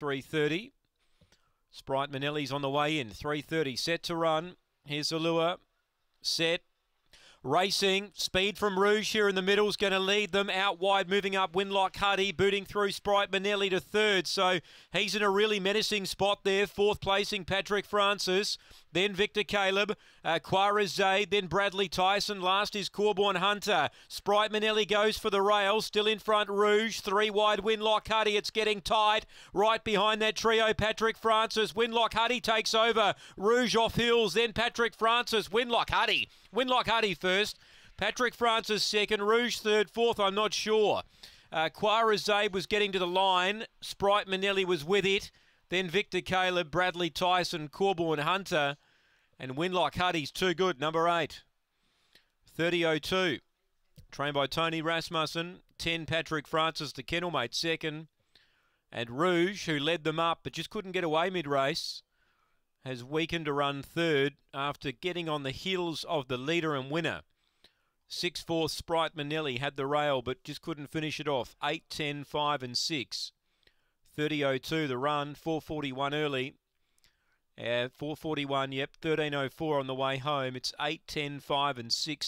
3.30. Sprite Manelli's on the way in. 3.30, set to run. Here's the lure Set. Racing, speed from Rouge here in the middle is going to lead them out wide, moving up Winlock Huddy, booting through Sprite Manelli to third. So he's in a really menacing spot there. Fourth placing Patrick Francis, then Victor Caleb, uh, Quara Zaid, then Bradley Tyson. Last is Corborn Hunter. Sprite Manelli goes for the rail, still in front Rouge, three wide Winlock Huddy. It's getting tight. Right behind that trio, Patrick Francis. Winlock Huddy takes over. Rouge off hills, then Patrick Francis. Winlock Huddy Winlock Huddy first. Patrick Francis second. Rouge third. Fourth, I'm not sure. Uh, Quara Zabe was getting to the line. Sprite Manelli was with it. Then Victor Caleb, Bradley Tyson, Corborn Hunter. And Winlock Huddy's too good, number eight. 30.02. Trained by Tony Rasmussen. 10 Patrick Francis kennel Kennelmate second. And Rouge, who led them up but just couldn't get away mid race has weakened to run third after getting on the heels of the leader and winner. 6 4 Sprite Manelli had the rail but just couldn't finish it off. 8 10 5 and 6. 30.02 the run, 4.41 early. Uh, 4.41, yep, 13.04 on the way home. It's 8 10 5 and 6